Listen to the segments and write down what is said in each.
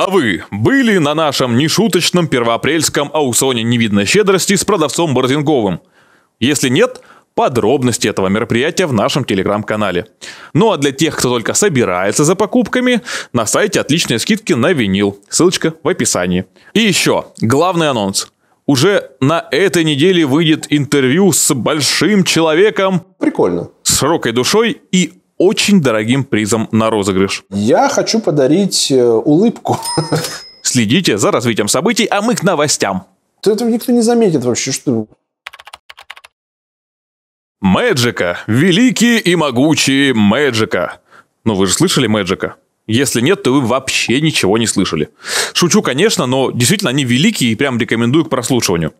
А вы были на нашем нешуточном первоапрельском аукционе невидной щедрости с продавцом Борзинговым? Если нет, подробности этого мероприятия в нашем телеграм-канале. Ну а для тех, кто только собирается за покупками, на сайте отличные скидки на винил. Ссылочка в описании. И еще, главный анонс. Уже на этой неделе выйдет интервью с большим человеком. Прикольно. С широкой душой и очень дорогим призом на розыгрыш. Я хочу подарить э, улыбку. Следите за развитием событий, а мы к новостям. Этого никто не заметит вообще, что... Мэджика. Великие и могучие Мэджика. Ну, вы же слышали Мэджика? Если нет, то вы вообще ничего не слышали. Шучу, конечно, но действительно они великие и прям рекомендую к прослушиванию.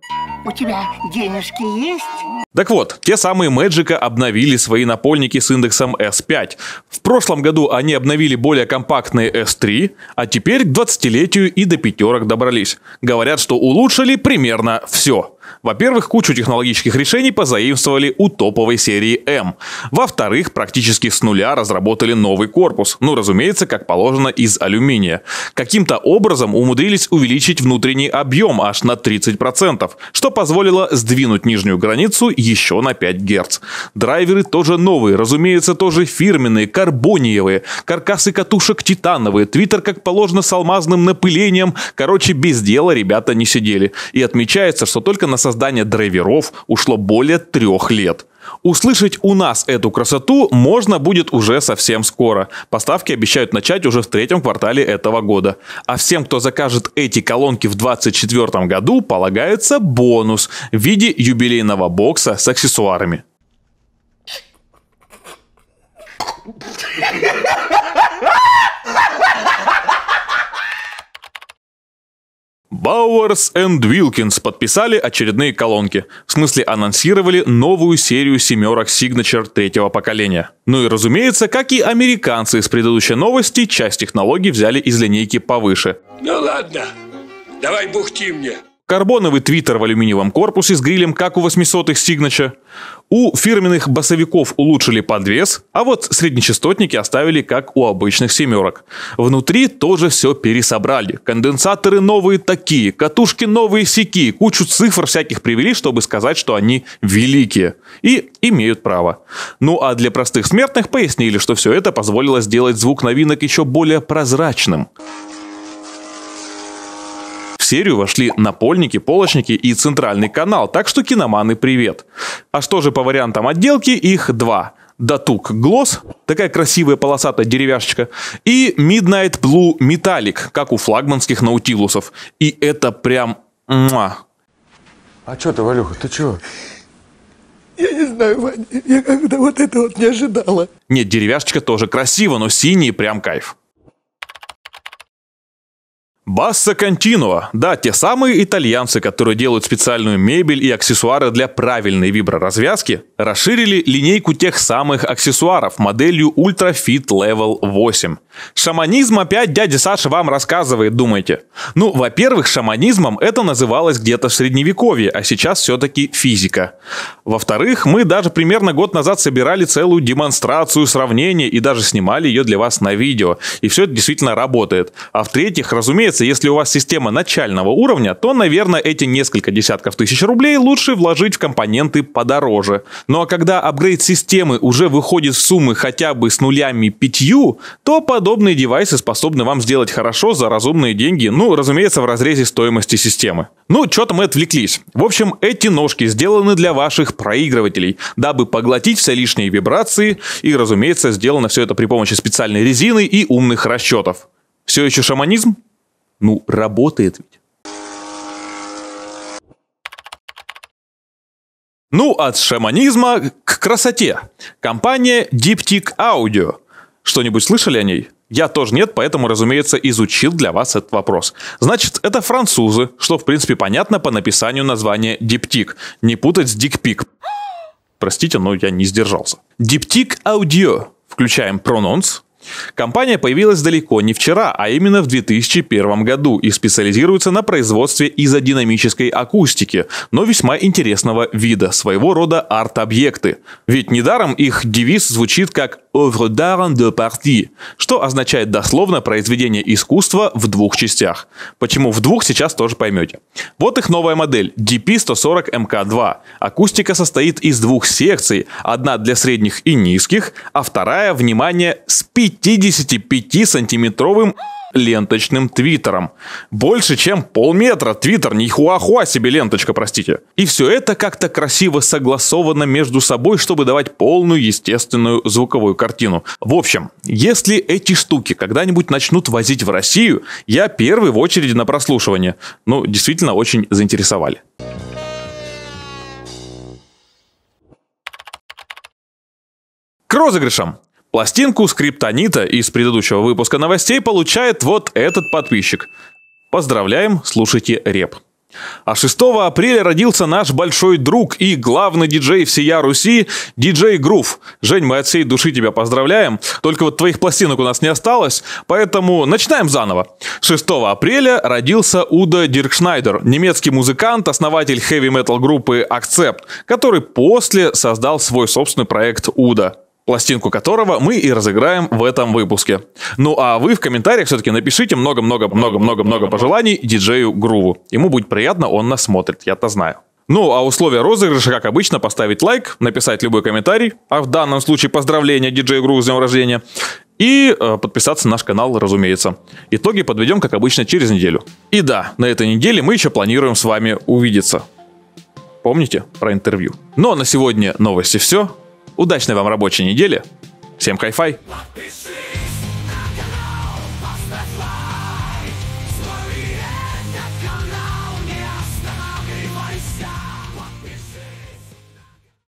У тебя денежки есть? Так вот, те самые Magic обновили свои напольники с индексом S5. В прошлом году они обновили более компактные S3, а теперь к 20-летию и до пятерок добрались. Говорят, что улучшили примерно все. Во-первых, кучу технологических решений позаимствовали у топовой серии M. Во-вторых, практически с нуля разработали новый корпус, ну, разумеется, как положено, из алюминия. Каким-то образом умудрились увеличить внутренний объем аж на 30%, что позволило сдвинуть нижнюю границу еще на 5 Гц. Драйверы тоже новые, разумеется, тоже фирменные, карбониевые, каркасы катушек титановые, твиттер, как положено, с алмазным напылением. Короче, без дела ребята не сидели. И отмечается, что только на создание драйверов ушло более трех лет. Услышать у нас эту красоту можно будет уже совсем скоро. Поставки обещают начать уже в третьем квартале этого года. А всем, кто закажет эти колонки в 2024 году, полагается бонус в виде юбилейного бокса с аксессуарами. Bowers and Wilkins подписали очередные колонки. В смысле, анонсировали новую серию семерок Signature третьего поколения. Ну и разумеется, как и американцы из предыдущей новости, часть технологий взяли из линейки повыше. Ну ладно, давай бухти мне карбоновый твиттер в алюминиевом корпусе с грилем, как у 800-х Signature. У фирменных басовиков улучшили подвес, а вот среднечастотники оставили как у обычных семерок. Внутри тоже все пересобрали. Конденсаторы новые такие, катушки новые сики, кучу цифр всяких привели, чтобы сказать, что они великие. И имеют право. Ну а для простых смертных пояснили, что все это позволило сделать звук новинок еще более прозрачным серию вошли напольники, полочники и центральный канал, так что киноманы привет. А что же по вариантам отделки? Их два. Датук Глосс, такая красивая полосатая деревяшечка, и Midnight Blue Metallic, как у флагманских наутилусов. И это прям... Муа. А что ты, Валюха, ты чего? Я не знаю, Ваня, я как-то вот это вот не ожидала. Нет, деревяшечка тоже красиво, но синий прям кайф. Басса Континуа. Да, те самые итальянцы, которые делают специальную мебель и аксессуары для правильной виброразвязки, расширили линейку тех самых аксессуаров моделью Ultra Fit Level 8. Шаманизм опять дядя Саша вам рассказывает, думаете? Ну, во-первых, шаманизмом это называлось где-то в средневековье, а сейчас все-таки физика. Во-вторых, мы даже примерно год назад собирали целую демонстрацию сравнения и даже снимали ее для вас на видео. И все это действительно работает. А в-третьих, разумеется, если у вас система начального уровня, то, наверное, эти несколько десятков тысяч рублей лучше вложить в компоненты подороже. Ну а когда апгрейд системы уже выходит в суммы хотя бы с нулями пятью, то подобные девайсы способны вам сделать хорошо за разумные деньги, ну, разумеется, в разрезе стоимости системы. Ну, что-то мы отвлеклись. В общем, эти ножки сделаны для ваших проигрывателей, дабы поглотить все лишние вибрации, и, разумеется, сделано все это при помощи специальной резины и умных расчетов. Все еще шаманизм? Ну, работает ведь. Ну, от шаманизма к красоте. Компания Diptych Audio. Что-нибудь слышали о ней? Я тоже нет, поэтому, разумеется, изучил для вас этот вопрос. Значит, это французы, что, в принципе, понятно по написанию названия Diptych. Не путать с Дикпик. Простите, но я не сдержался. Diptych Audio. Включаем прононс, Компания появилась далеко не вчера, а именно в 2001 году и специализируется на производстве изодинамической акустики, но весьма интересного вида, своего рода арт-объекты. Ведь недаром их девиз звучит как «Œuvre d'art de partie», что означает дословно произведение искусства в двух частях. Почему в двух, сейчас тоже поймете. Вот их новая модель DP140MK2. Акустика состоит из двух секций, одна для средних и низких, а вторая, внимание, спи 55-сантиметровым ленточным твиттером. Больше, чем полметра твиттер, не хуахуа себе ленточка, простите. И все это как-то красиво согласовано между собой, чтобы давать полную естественную звуковую картину. В общем, если эти штуки когда-нибудь начнут возить в Россию, я первый в очереди на прослушивание. Ну, действительно, очень заинтересовали. К розыгрышам. Пластинку скриптонита из предыдущего выпуска новостей получает вот этот подписчик. Поздравляем, слушайте реп. А 6 апреля родился наш большой друг и главный диджей всея Руси, диджей Грув. Жень, мы от всей души тебя поздравляем, только вот твоих пластинок у нас не осталось, поэтому начинаем заново. 6 апреля родился Уда Диркшнайдер, немецкий музыкант, основатель хэви-метал группы Accept, который после создал свой собственный проект Уда пластинку которого мы и разыграем в этом выпуске. Ну а вы в комментариях все-таки напишите много-много-много-много-много пожеланий диджею Груву. Ему будет приятно, он нас смотрит, я-то знаю. Ну, а условия розыгрыша, как обычно, поставить лайк, написать любой комментарий, а в данном случае поздравления диджею Груву с днем рождения, и э, подписаться на наш канал, разумеется. Итоги подведем, как обычно, через неделю. И да, на этой неделе мы еще планируем с вами увидеться. Помните про интервью. Ну а на сегодня новости все. Удачной вам рабочей недели. Всем хай кайфай!